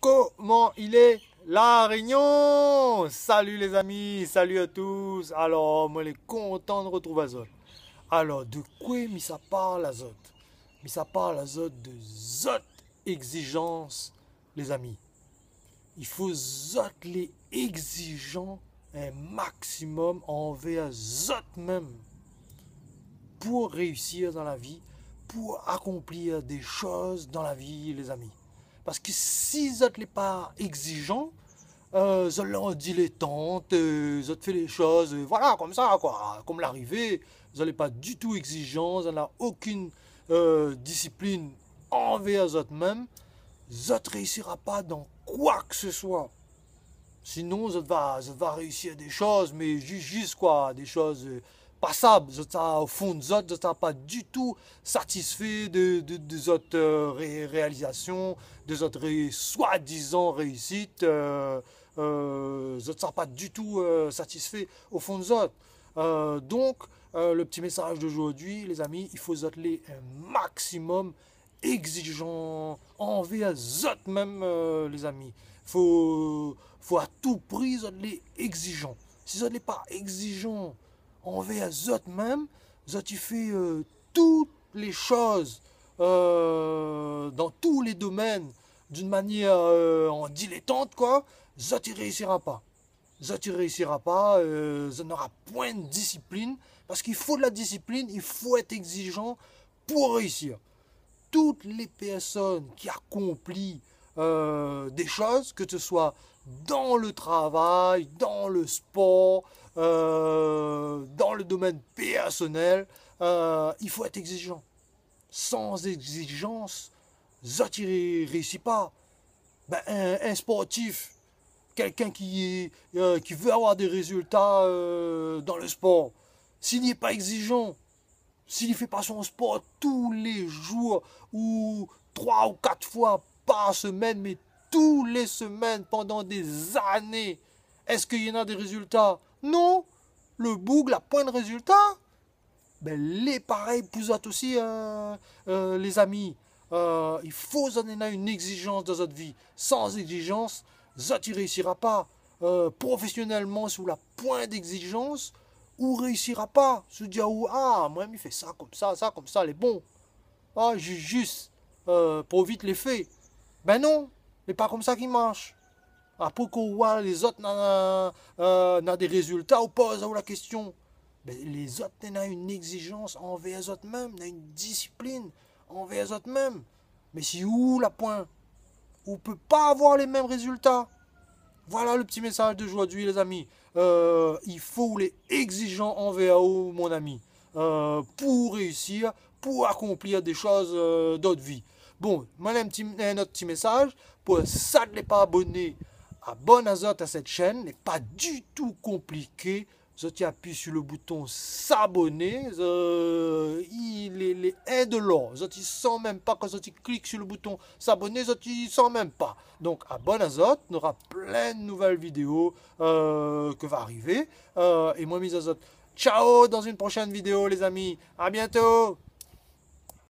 comment il est La Réunion Salut les amis, salut à tous Alors, moi, je suis content de retrouver Azote. Alors, de quoi mais ça parle Azote Mais ça parle Azote de zote exigence, les amis. Il faut zote les exigeants un maximum envers zote même pour réussir dans la vie, pour accomplir des choses dans la vie, les amis. Parce que si vous n'êtes pas exigeant, euh, vous dit les tentes, vous euh, faites les choses, euh, voilà, comme ça, quoi, comme l'arrivée. Vous n'allez pas du tout exigeant, vous n'avez aucune euh, discipline envers vous-même. Vous ne réussira pas dans quoi que ce soit. Sinon, vous va, réussir des choses, mais juste quoi, des choses passable. Je au fond je ne pas du tout satisfait de, des autres euh, réalisations, des autres soi-disant réussites. Euh, euh je pas du tout euh, satisfait au fond de autres. donc, le petit message d'aujourd'hui, les amis, il faut les un maximum exigeant envers zot même, les amis. Faut, faut à tout prix les exigeants. Si ce n'est pas exigeant, envers à même Zot tu euh, fait toutes les choses euh, dans tous les domaines d'une manière euh, en dilettante, quoi, vous ne réussira pas. Ça, il réussira pas, ça n'aura point de discipline, parce qu'il faut de la discipline, il faut être exigeant pour réussir. Toutes les personnes qui accomplissent euh, des choses, que ce soit dans le travail, dans le sport, euh, dans le domaine personnel, euh, il faut être exigeant. Sans exigence, ça ne réussit pas. Ben, un, sportif, quelqu'un qui, qui veut avoir des résultats dans le sport, s'il n'est pas exigeant, s'il ne fait pas son sport tous les jours ou trois ou quatre fois par semaine, mais tous les semaines, pendant des années. Est-ce qu'il y en a des résultats Non Le bougle la point de résultat ben, Les pareils, vous êtes aussi, hein. euh, les amis. Euh, il faut en une exigence dans votre vie. Sans exigence, ça ne réussira pas. Euh, professionnellement, sous la pointe d'exigence, ou réussira pas. Se ou à moi, il fait ça, comme ça, ça, comme ça, les bons. Ah, juste, pour vite les faits. Ben non, c'est pas comme ça qu'il marche. À pourquoi les autres n'ont euh, des résultats ou pose à la question ben, Les autres n'ont une exigence envers eux-mêmes, n'ont une discipline envers eux-mêmes. Mais si où la point On peut pas avoir les mêmes résultats. Voilà le petit message d'aujourd'hui, les amis. Euh, il faut les exigeants envers eux, mon ami, euh, pour réussir, pour accomplir des choses d'autres vies. Bon, moi un, petit, un autre petit message pour ça ne pas abonné à vous à cette chaîne. n'est pas du tout compliqué. Je appuie sur le bouton s'abonner. il est, est de l'or. Je ne même pas quand vous clique sur le bouton s'abonner. vous ne sens même pas. Donc, à vous on aura plein de nouvelles vidéos euh, que va arriver. Euh, et moi, mise Azote. Ciao dans une prochaine vidéo, les amis. À bientôt.